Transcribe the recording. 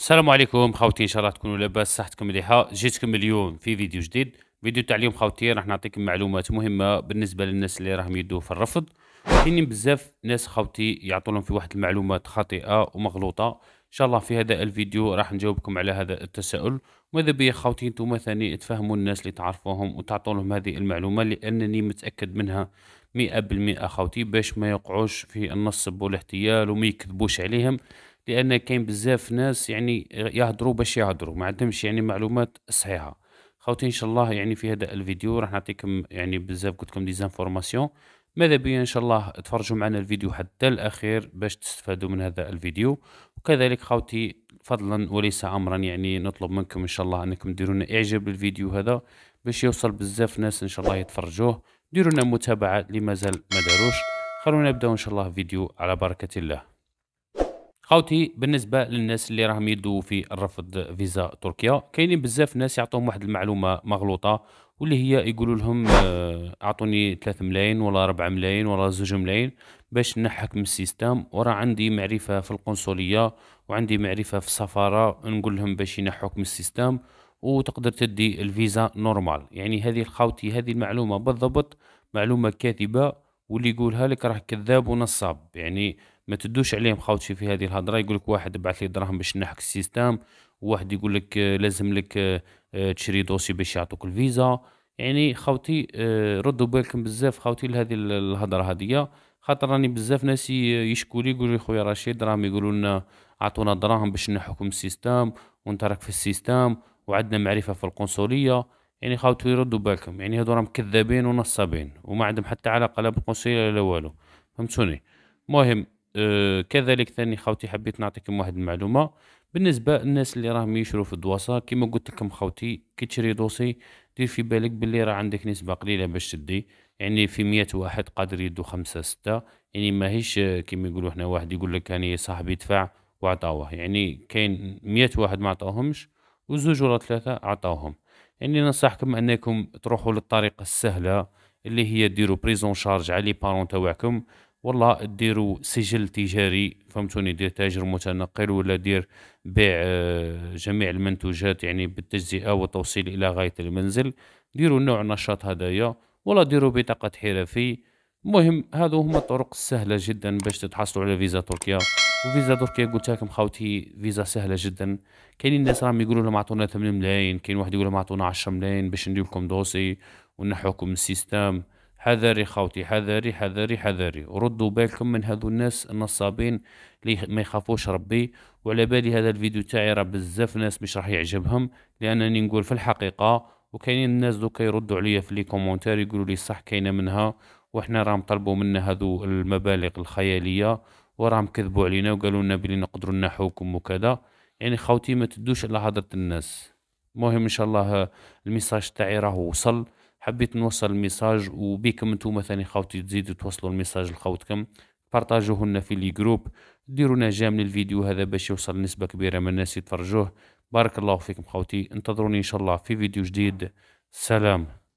السلام عليكم خوتي ان شاء الله تكونوا لاباس صحتكم مليحه جيتكم اليوم في فيديو جديد فيديو تاع اليوم خوتي راح نعطيكم معلومات مهمه بالنسبه للناس اللي راهم يدوا في الرفض كاينين بزاف ناس خوتي يعطونهم في واحد المعلومات خاطئه ومغلوطه ان شاء الله في هذا الفيديو راح نجاوبكم على هذا التساؤل ماذا بيا خوتي نتوما ثاني تفهموا الناس اللي تعرفوهم وتعطوا لهم هذه المعلومه لانني متاكد منها مئة بالمئة خوتي باش ما يقعوش في النصب والاحتيال وما يكذبوش عليهم لان كاين بزاف ناس يعني يهضروا باش يهضروا ما عندهمش يعني معلومات صحيحه خوتي ان شاء الله يعني في هذا الفيديو راح نعطيكم يعني بزاف قلت لكم ديزانفورماسيون ماذا بيا ان شاء الله تفرجوا معنا الفيديو حتى الاخير باش تستفادوا من هذا الفيديو وكذلك خوتي فضلا وليس امرا يعني نطلب منكم ان شاء الله انكم ديروا لنا اعجاب للفيديو هذا باش يوصل بزاف ناس ان شاء الله يتفرجوه ديروا لنا متابعه اللي مازال ما داروش خلونا نبداو ان شاء الله فيديو على بركه الله خاوتي بالنسبه للناس اللي راهم يدوا في الرفض فيزا تركيا كاينين بزاف ناس يعطوهم واحد المعلومه مغلوطه واللي هي يقولوا لهم آه، اعطوني 3 ملايين ولا 4 ملايين ولا 2 ملايين باش نحك من السيستم وراه عندي معرفه في القنصليه وعندي معرفه في السفاره نقول لهم باش ينحوك من السيستم وتقدر تدي الفيزا نورمال يعني هذه خاوتي هذه المعلومه بالضبط معلومه كاذبه واللي يقولها لك راه كذاب ونصاب يعني ما تدوش عليهم خاوتي في هذه الهضره يقول لك واحد بعث لي دراهم باش نحك السيستم وواحد يقول لك آه، لازم لك آه، آه، تشري دوسي باش يعطوك الفيزا يعني خاوتي ردوا بالكم بزاف خاوتي لهذه الهضره هذه خاطر راني بزاف ناس يشكوا لي يقولوا لي خويا رشيد راهم يقولوا لنا عطونا دراهم باش نحكم السيستم وانت راك في السيستم وعندنا معرفه في القنصليه يعني خاوتو يردوا بالكم يعني هذو راهم كذابين ونصابين وما عندهم حتى علاقه لا بالقنصليه لا والو فهمتوني المهم آه، كذلك ثاني خوتي حبيت نعطيكم واحد المعلومه بالنسبه للناس اللي راهم يشرو في الدواسه كيما قلت لكم خوتي كي تشري دوسي دير في بالك باللي راه عندك نسبه قليله باش تدي يعني في مية واحد قادر يدو خمسة ستة يعني ماهيش آه، كيما يقولوا حنا واحد يقول لك يعني صاحبي دفع وعطاوه يعني كاين مية واحد ما عطاوهمش وزوج ولا ثلاثة عطاوهم يعني ننصحكم انكم تروحوا للطريقة السهلة اللي هي ديروا بريزون شارج على لي بارون تاعكم والله ديروا سجل تجاري فهمتوني دير تاجر متنقل ولا دير بيع آه، جميع المنتوجات يعني بالتجزئه والتوصيل الى غايه المنزل ديروا نوع نشاط هذايا ولا ديروا بطاقه حرفي المهم هذو هما الطرق السهله جدا باش تتحصلوا على فيزا تركيا وفيزا تركيا قلت لكم خاوتي فيزا سهله جدا كاينين الناس راهم يقولوا لهم عطونا 8 ملايين كاين واحد يقول لهم عطونا 10 ملايين باش ندير لكم دوسي ونحوكم السيستم حذري خوتي حذري حذري حذري وردوا بالكم من هذو الناس النصابين اللي ما يخافوش ربي وعلى بالي هذا الفيديو تاعي راه بزاف ناس مش راح يعجبهم لانني نقول في الحقيقه وكاينين الناس دوكا يردوا عليا في لي كومونتير يقولوا لي صح كاينه منها وحنا راهم طلبوا منا هذو المبالغ الخياليه وراهم كذبوا علينا وقالوا لنا بلي نقدروا نحوكم وكذا يعني خوتي ما تدوش على هضره الناس المهم ان شاء الله الميساج تاعي راه وصل حبيت نوصل الميساج وبيكم انتم ثاني خاوتي تزيدوا توصلوا الميساج لخوتكم بارطاجوه لنا في لي جروب ديروا لنا للفيديو هذا باش يوصل نسبة كبيرة من الناس يتفرجوه بارك الله فيكم خاوتي انتظروني ان شاء الله في فيديو جديد سلام